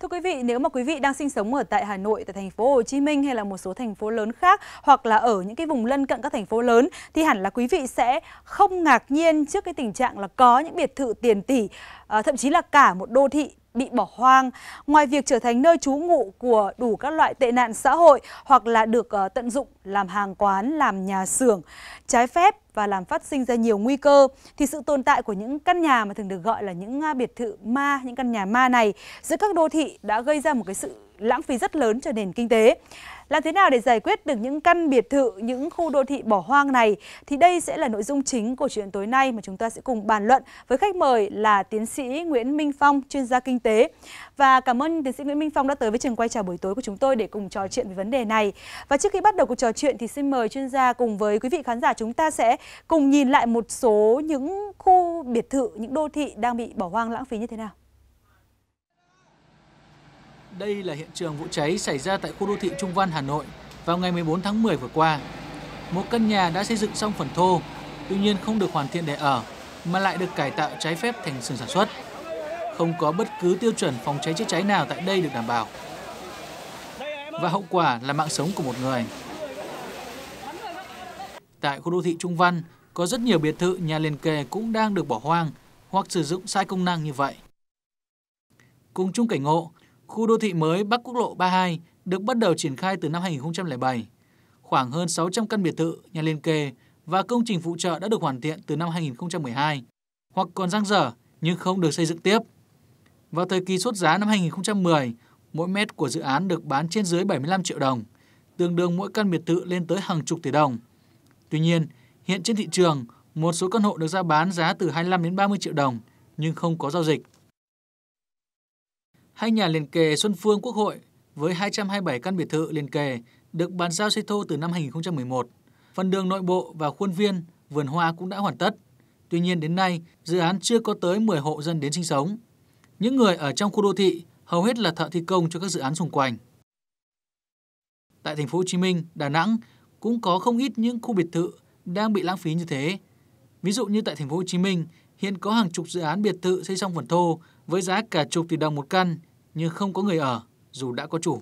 Thưa quý vị, nếu mà quý vị đang sinh sống ở tại Hà Nội, tại thành phố Hồ Chí Minh hay là một số thành phố lớn khác hoặc là ở những cái vùng lân cận các thành phố lớn thì hẳn là quý vị sẽ không ngạc nhiên trước cái tình trạng là có những biệt thự tiền tỷ, à, thậm chí là cả một đô thị bị bỏ hoang. Ngoài việc trở thành nơi trú ngụ của đủ các loại tệ nạn xã hội hoặc là được ờ, tận dụng làm hàng quán, làm nhà xưởng trái phép và làm phát sinh ra nhiều nguy cơ thì sự tồn tại của những căn nhà mà thường được gọi là những biệt thự ma, những căn nhà ma này giữa các đô thị đã gây ra một cái sự lãng phí rất lớn cho nền kinh tế. Làm thế nào để giải quyết được những căn biệt thự, những khu đô thị bỏ hoang này thì đây sẽ là nội dung chính của chuyện tối nay mà chúng ta sẽ cùng bàn luận với khách mời là tiến sĩ Nguyễn Minh Phong, chuyên gia kinh tế. Và cảm ơn tiến sĩ Nguyễn Minh Phong đã tới với trường quay chào buổi tối của chúng tôi để cùng trò chuyện về vấn đề này. Và trước khi bắt đầu cuộc trò chuyện thì xin mời chuyên gia cùng với quý vị khán giả chúng ta sẽ cùng nhìn lại một số những khu biệt thự, những đô thị đang bị bỏ hoang lãng phí như thế nào. Đây là hiện trường vụ cháy xảy ra tại khu đô thị Trung Văn, Hà Nội vào ngày 14 tháng 10 vừa qua. Một căn nhà đã xây dựng xong phần thô, tuy nhiên không được hoàn thiện để ở, mà lại được cải tạo trái phép thành xưởng sản xuất. Không có bất cứ tiêu chuẩn phòng cháy chữa cháy nào tại đây được đảm bảo. Và hậu quả là mạng sống của một người. Tại khu đô thị Trung Văn, có rất nhiều biệt thự nhà liền kề cũng đang được bỏ hoang hoặc sử dụng sai công năng như vậy. Cùng chung cảnh ngộ, Khu đô thị mới Bắc Quốc lộ 32 được bắt đầu triển khai từ năm 2007. Khoảng hơn 600 căn biệt thự, nhà liên kề và công trình phụ trợ đã được hoàn thiện từ năm 2012, hoặc còn dang dở nhưng không được xây dựng tiếp. Vào thời kỳ sốt giá năm 2010, mỗi mét của dự án được bán trên dưới 75 triệu đồng, tương đương mỗi căn biệt thự lên tới hàng chục tỷ đồng. Tuy nhiên, hiện trên thị trường, một số căn hộ được ra bán giá từ 25 đến 30 triệu đồng nhưng không có giao dịch. Hai nhà liền kề Xuân Phương Quốc hội với 227 căn biệt thự liền kề được bàn giao xây thô từ năm 2011. Phần đường nội bộ và khuôn viên, vườn hoa cũng đã hoàn tất. Tuy nhiên đến nay, dự án chưa có tới 10 hộ dân đến sinh sống. Những người ở trong khu đô thị hầu hết là thợ thi công cho các dự án xung quanh. Tại thành phố Hồ Chí Minh, Đà Nẵng cũng có không ít những khu biệt thự đang bị lãng phí như thế. Ví dụ như tại thành phố Hồ Chí Minh, hiện có hàng chục dự án biệt thự xây xong phần thô với giá cả chục tỷ đồng một căn, nhưng không có người ở dù đã có chủ.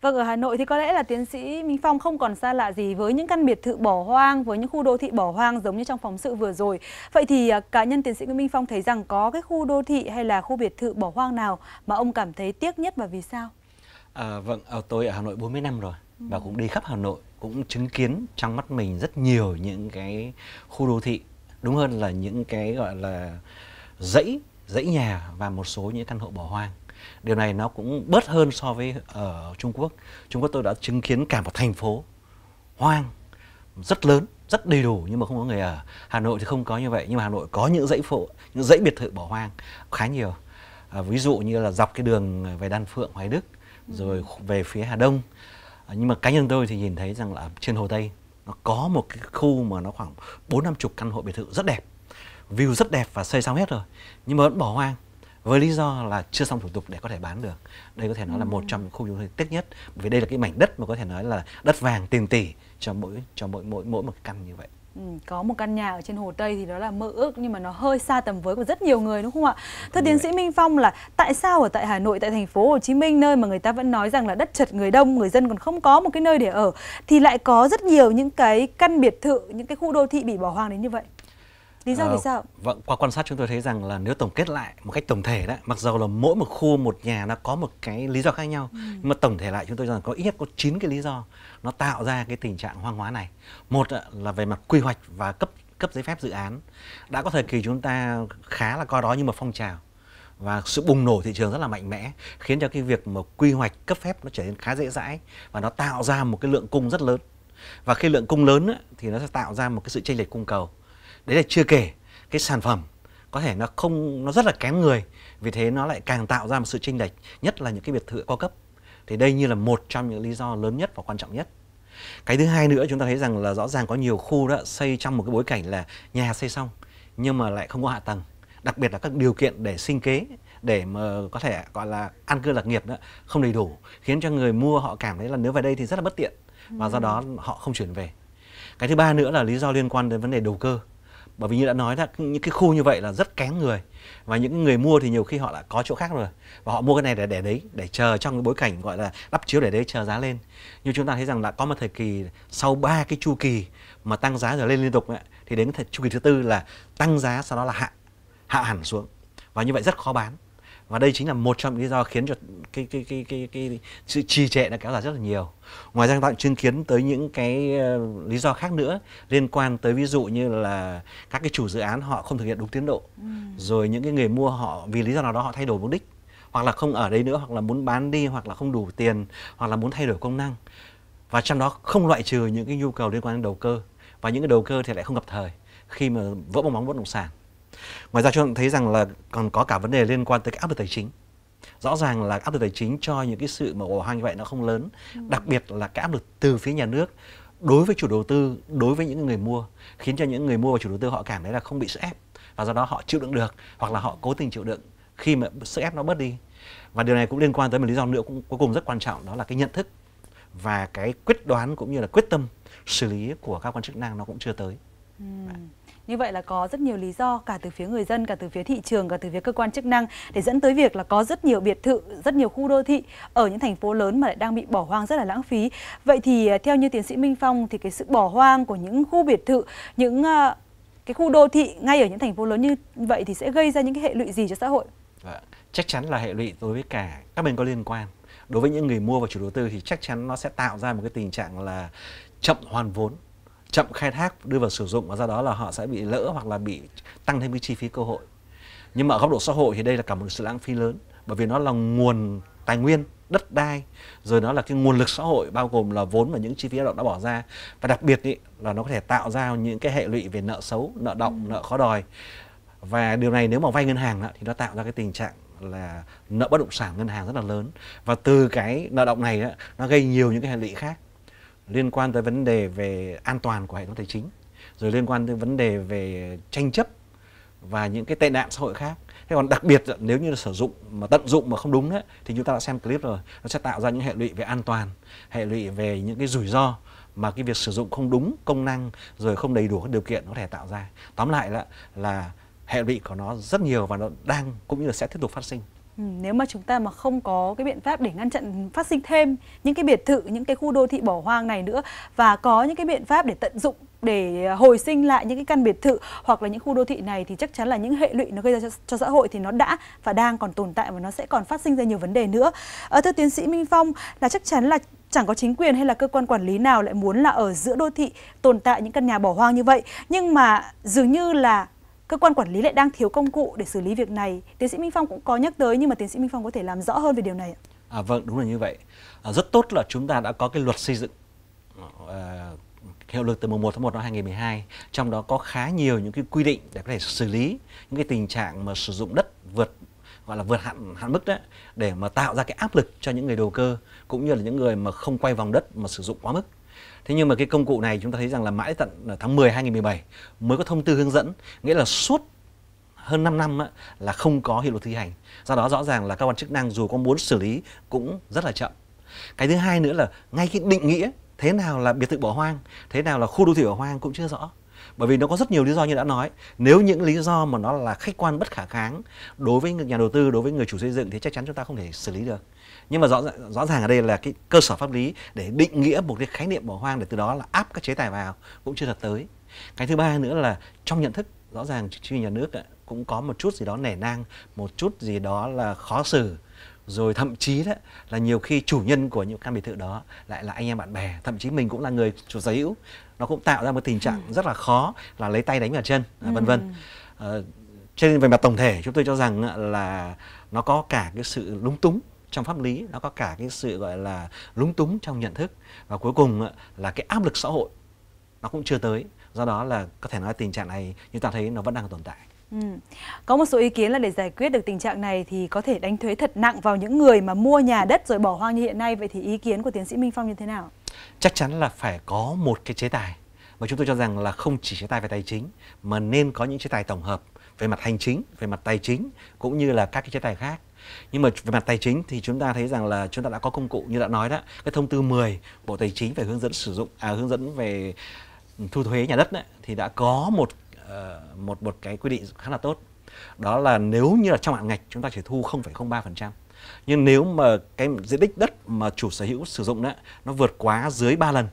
Vâng, ở Hà Nội thì có lẽ là tiến sĩ Minh Phong không còn xa lạ gì với những căn biệt thự bỏ hoang, với những khu đô thị bỏ hoang giống như trong phóng sự vừa rồi. Vậy thì à, cá nhân tiến sĩ Nguyễn Minh Phong thấy rằng có cái khu đô thị hay là khu biệt thự bỏ hoang nào mà ông cảm thấy tiếc nhất và vì sao? À, vâng, ờ, tôi ở Hà Nội 40 năm rồi ừ. và cũng đi khắp Hà Nội, cũng chứng kiến trong mắt mình rất nhiều những cái khu đô thị, đúng hơn là những cái gọi là dãy dãy nhà và một số những căn hộ bỏ hoang điều này nó cũng bớt hơn so với ở Trung Quốc Trung Quốc tôi đã chứng kiến cả một thành phố hoang rất lớn rất đầy đủ nhưng mà không có người ở Hà Nội thì không có như vậy nhưng mà Hà Nội có những dãy phụ những dãy biệt thự bỏ hoang khá nhiều à, ví dụ như là dọc cái đường về Đan Phượng Hoài Đức ừ. rồi về phía Hà Đông à, nhưng mà cá nhân tôi thì nhìn thấy rằng là trên Hồ Tây nó có một cái khu mà nó khoảng bốn năm chục căn hộ biệt thự rất đẹp view rất đẹp và xây xong hết rồi nhưng mà vẫn bỏ hoang với lý do là chưa xong thủ tục để có thể bán được đây có thể nói là một ừ. trong những khu du lịch tiếc nhất vì đây là cái mảnh đất mà có thể nói là đất vàng tiền tỷ cho mỗi cho mỗi mỗi mỗi một căn như vậy ừ, có một căn nhà ở trên Hồ Tây thì đó là mơ ước nhưng mà nó hơi xa tầm với của rất nhiều người đúng không ạ? Thưa tiến sĩ Minh Phong là tại sao ở tại Hà Nội, tại thành phố Hồ Chí Minh nơi mà người ta vẫn nói rằng là đất chật người đông, người dân còn không có một cái nơi để ở thì lại có rất nhiều những cái căn biệt thự, những cái khu đô thị bị bỏ hoang đến như vậy? Lý do vì ờ, sao? Vâng, qua quan sát chúng tôi thấy rằng là nếu tổng kết lại một cách tổng thể đó, mặc dù là mỗi một khu một nhà nó có một cái lý do khác nhau, ừ. nhưng mà tổng thể lại chúng tôi cho rằng có ít nhất có 9 cái lý do nó tạo ra cái tình trạng hoang hóa này. Một là về mặt quy hoạch và cấp cấp giấy phép dự án. Đã có thời kỳ chúng ta khá là coi đó như một phong trào và sự bùng nổ thị trường rất là mạnh mẽ khiến cho cái việc mà quy hoạch cấp phép nó trở nên khá dễ dãi và nó tạo ra một cái lượng cung rất lớn và khi lượng cung lớn thì nó sẽ tạo ra một cái sự chênh lệch cung cầu đấy là chưa kể cái sản phẩm có thể nó không nó rất là kém người vì thế nó lại càng tạo ra một sự chênh lệch nhất là những cái biệt thự cao cấp thì đây như là một trong những lý do lớn nhất và quan trọng nhất cái thứ hai nữa chúng ta thấy rằng là rõ ràng có nhiều khu đó xây trong một cái bối cảnh là nhà xây xong nhưng mà lại không có hạ tầng đặc biệt là các điều kiện để sinh kế để mà có thể gọi là an cư lạc nghiệp đó không đầy đủ khiến cho người mua họ cảm thấy là nếu về đây thì rất là bất tiện và do ừ. đó họ không chuyển về cái thứ ba nữa là lý do liên quan đến vấn đề đầu cơ bởi vì như đã nói là những cái khu như vậy là rất kén người và những người mua thì nhiều khi họ lại có chỗ khác rồi và họ mua cái này để để đấy để chờ trong cái bối cảnh gọi là đắp chiếu để đấy chờ giá lên nhưng chúng ta thấy rằng là có một thời kỳ sau ba cái chu kỳ mà tăng giá rồi lên liên tục ấy, thì đến thời chu kỳ thứ tư là tăng giá sau đó là hạ hạ hẳn xuống và như vậy rất khó bán và đây chính là một trong những lý do khiến cho cái cái cái cái cái sự trì trệ đã kéo dài rất là nhiều ngoài ra các bạn chứng kiến tới những cái uh, lý do khác nữa liên quan tới ví dụ như là các cái chủ dự án họ không thực hiện đúng tiến độ ừ. rồi những cái người mua họ vì lý do nào đó họ thay đổi mục đích hoặc là không ở đây nữa hoặc là muốn bán đi hoặc là không đủ tiền hoặc là muốn thay đổi công năng và trong đó không loại trừ những cái nhu cầu liên quan đến đầu cơ và những cái đầu cơ thì lại không gặp thời khi mà vỡ bong bóng bất động sản Ngoài ra chúng ta thấy rằng là còn có cả vấn đề liên quan tới cái áp lực tài chính. Rõ ràng là áp lực tài chính cho những cái sự mà ổ hoang như vậy nó không lớn, ừ. đặc biệt là cái áp lực từ phía nhà nước đối với chủ đầu tư, đối với những người mua khiến cho những người mua và chủ đầu tư họ cảm thấy là không bị sức ép và do đó họ chịu đựng được hoặc là họ cố tình chịu đựng khi mà sức ép nó bớt đi. Và điều này cũng liên quan tới một lý do nữa cũng cuối cùng rất quan trọng đó là cái nhận thức và cái quyết đoán cũng như là quyết tâm xử lý của các quan chức năng nó cũng chưa tới. Ừ. Như vậy là có rất nhiều lý do cả từ phía người dân, cả từ phía thị trường, cả từ phía cơ quan chức năng để dẫn tới việc là có rất nhiều biệt thự, rất nhiều khu đô thị ở những thành phố lớn mà lại đang bị bỏ hoang rất là lãng phí. Vậy thì à, theo như tiến sĩ Minh Phong thì cái sự bỏ hoang của những khu biệt thự, những à, cái khu đô thị ngay ở những thành phố lớn như vậy thì sẽ gây ra những cái hệ lụy gì cho xã hội? Dạ, chắc chắn là hệ lụy đối với cả các bên có liên quan. Đối với những người mua và chủ đầu tư thì chắc chắn nó sẽ tạo ra một cái tình trạng là chậm hoàn vốn chậm khai thác đưa vào sử dụng và do đó là họ sẽ bị lỡ hoặc là bị tăng thêm cái chi phí cơ hội nhưng mà ở góc độ xã hội thì đây là cả một sự lãng phí lớn bởi vì nó là nguồn tài nguyên đất đai rồi nó là cái nguồn lực xã hội bao gồm là vốn và những chi phí lao động đã bỏ ra và đặc biệt ý, là nó có thể tạo ra những cái hệ lụy về nợ xấu nợ động ừ. nợ khó đòi và điều này nếu mà vay ngân hàng thì nó tạo ra cái tình trạng là nợ bất động sản ngân hàng rất là lớn và từ cái nợ động này nó gây nhiều những cái hệ lụy khác liên quan tới vấn đề về an toàn của hệ thống tài chính rồi liên quan tới vấn đề về tranh chấp và những cái tệ nạn xã hội khác thế còn đặc biệt nếu như là sử dụng mà tận dụng mà không đúng đấy thì chúng ta đã xem clip rồi nó sẽ tạo ra những hệ lụy về an toàn hệ lụy về những cái rủi ro mà cái việc sử dụng không đúng công năng rồi không đầy đủ các điều kiện có thể tạo ra tóm lại là là hệ lụy của nó rất nhiều và nó đang cũng như là sẽ tiếp tục phát sinh Ừ, nếu mà chúng ta mà không có cái biện pháp để ngăn chặn phát sinh thêm những cái biệt thự, những cái khu đô thị bỏ hoang này nữa và có những cái biện pháp để tận dụng để hồi sinh lại những cái căn biệt thự hoặc là những khu đô thị này thì chắc chắn là những hệ lụy nó gây ra cho, cho xã hội thì nó đã và đang còn tồn tại và nó sẽ còn phát sinh ra nhiều vấn đề nữa. À, thưa tiến sĩ Minh Phong là chắc chắn là chẳng có chính quyền hay là cơ quan quản lý nào lại muốn là ở giữa đô thị tồn tại những căn nhà bỏ hoang như vậy nhưng mà dường như là cơ quan quản lý lại đang thiếu công cụ để xử lý việc này. Tiến sĩ Minh Phong cũng có nhắc tới nhưng mà tiến sĩ Minh Phong có thể làm rõ hơn về điều này ạ. À, vâng, đúng là như vậy. À, rất tốt là chúng ta đã có cái luật xây dựng à, hiệu lực từ mùng 1 tháng 1 năm 2012, trong đó có khá nhiều những cái quy định để có thể xử lý những cái tình trạng mà sử dụng đất vượt gọi là vượt hạn hạn mức đấy để mà tạo ra cái áp lực cho những người đầu cơ cũng như là những người mà không quay vòng đất mà sử dụng quá mức Thế nhưng mà cái công cụ này chúng ta thấy rằng là mãi tận ờ, tháng 10 2017 mới có thông tư hướng dẫn, nghĩa là suốt hơn 5 năm á, là không có hiệu lực thi hành. Do đó rõ ràng là các quan chức năng dù có muốn xử lý cũng rất là chậm. Cái thứ hai nữa là ngay cái định nghĩa thế nào là biệt thự bỏ hoang, thế nào là khu đô thị bỏ hoang cũng chưa rõ. Bởi vì nó có rất nhiều lý do như đã nói. Nếu những lý do mà nó là khách quan bất khả kháng đối với nhà đầu tư, đối với người chủ xây dựng thì chắc chắn chúng ta không thể xử lý được nhưng mà rõ rõ ràng ở đây là cái cơ sở pháp lý để định nghĩa một cái khái niệm bỏ hoang để từ đó là áp các chế tài vào cũng chưa thật tới cái thứ ba nữa là trong nhận thức rõ ràng chính nhà nước cũng có một chút gì đó nể nang một chút gì đó là khó xử rồi thậm chí đó là nhiều khi chủ nhân của những căn biệt thự đó lại là anh em bạn bè thậm chí mình cũng là người chủ sở hữu nó cũng tạo ra một tình trạng ừ. rất là khó là lấy tay đánh vào chân ừ. vân vân ừ. Ờ, trên về mặt tổng thể chúng tôi cho rằng là nó có cả cái sự lúng túng trong pháp lý nó có cả cái sự gọi là lúng túng trong nhận thức và cuối cùng là cái áp lực xã hội nó cũng chưa tới do đó là có thể nói tình trạng này như ta thấy nó vẫn đang tồn tại Ừ. Có một số ý kiến là để giải quyết được tình trạng này thì có thể đánh thuế thật nặng vào những người mà mua nhà đất rồi bỏ hoang như hiện nay. Vậy thì ý kiến của tiến sĩ Minh Phong như thế nào? Chắc chắn là phải có một cái chế tài. Và chúng tôi cho rằng là không chỉ chế tài về tài chính mà nên có những chế tài tổng hợp về mặt hành chính, về mặt tài chính cũng như là các cái chế tài khác nhưng mà về mặt tài chính thì chúng ta thấy rằng là chúng ta đã có công cụ như đã nói đó cái thông tư 10 bộ tài chính về hướng dẫn sử dụng à hướng dẫn về thu thuế nhà đất đấy, thì đã có một uh, một một cái quy định khá là tốt đó là nếu như là trong hạn ngạch chúng ta chỉ thu 0,03% nhưng nếu mà cái diện tích đất mà chủ sở hữu sử dụng đó nó vượt quá dưới 3 lần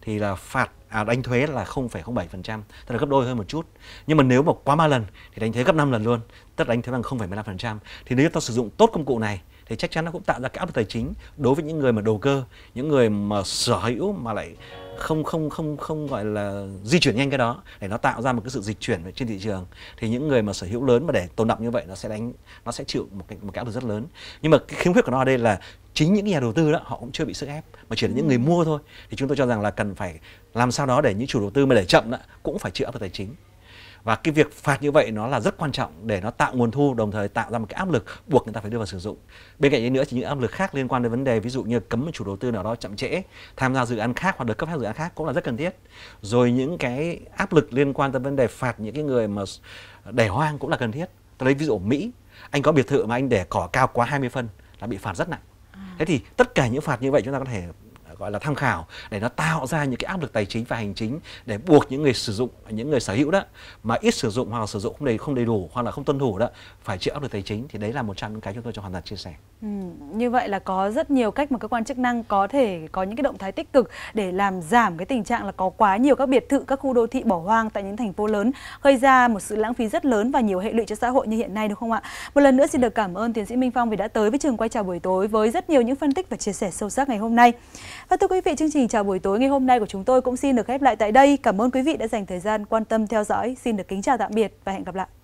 thì là phạt à, đánh thuế là 0,07%, tức là gấp đôi hơn một chút. Nhưng mà nếu mà quá ba lần thì đánh thuế gấp 5 lần luôn, tức là đánh thuế bằng 0,15%. Thì nếu ta sử dụng tốt công cụ này thì chắc chắn nó cũng tạo ra cái áp lực tài chính đối với những người mà đầu cơ, những người mà sở hữu mà lại không không không không gọi là di chuyển nhanh cái đó để nó tạo ra một cái sự dịch chuyển trên thị trường thì những người mà sở hữu lớn mà để tồn động như vậy nó sẽ đánh nó sẽ chịu một cái một cái áp lực rất lớn nhưng mà cái khiếm khuyết của nó ở đây là chính những nhà đầu tư đó họ cũng chưa bị sức ép mà chỉ là những người ừ. mua thôi thì chúng tôi cho rằng là cần phải làm sao đó để những chủ đầu tư mà để chậm đó, cũng phải chịu áp lực tài chính và cái việc phạt như vậy nó là rất quan trọng để nó tạo nguồn thu đồng thời tạo ra một cái áp lực buộc người ta phải đưa vào sử dụng bên cạnh đấy nữa thì những áp lực khác liên quan đến vấn đề ví dụ như cấm chủ đầu tư nào đó chậm trễ tham gia dự án khác hoặc được cấp phép dự án khác cũng là rất cần thiết rồi những cái áp lực liên quan tới vấn đề phạt những cái người mà để hoang cũng là cần thiết tôi lấy ví dụ Mỹ anh có biệt thự mà anh để cỏ cao quá 20 phân là bị phạt rất nặng à. thế thì tất cả những phạt như vậy chúng ta có thể gọi là tham khảo để nó tạo ra những cái áp lực tài chính và hành chính để buộc những người sử dụng những người sở hữu đó mà ít sử dụng hoặc sử dụng không đầy không đầy đủ hoặc là không tuân thủ đó phải chịu áp lực tài chính thì đấy là một trong những cái chúng tôi cho hoàn toàn chia sẻ ừ, như vậy là có rất nhiều cách mà cơ quan chức năng có thể có những cái động thái tích cực để làm giảm cái tình trạng là có quá nhiều các biệt thự các khu đô thị bỏ hoang tại những thành phố lớn gây ra một sự lãng phí rất lớn và nhiều hệ lụy cho xã hội như hiện nay đúng không ạ một lần nữa xin được cảm ơn tiến sĩ Minh Phong vì đã tới với trường quay chào buổi tối với rất nhiều những phân tích và chia sẻ sâu sắc ngày hôm nay và thưa quý vị, chương trình chào buổi tối ngày hôm nay của chúng tôi cũng xin được khép lại tại đây. Cảm ơn quý vị đã dành thời gian quan tâm theo dõi. Xin được kính chào tạm biệt và hẹn gặp lại.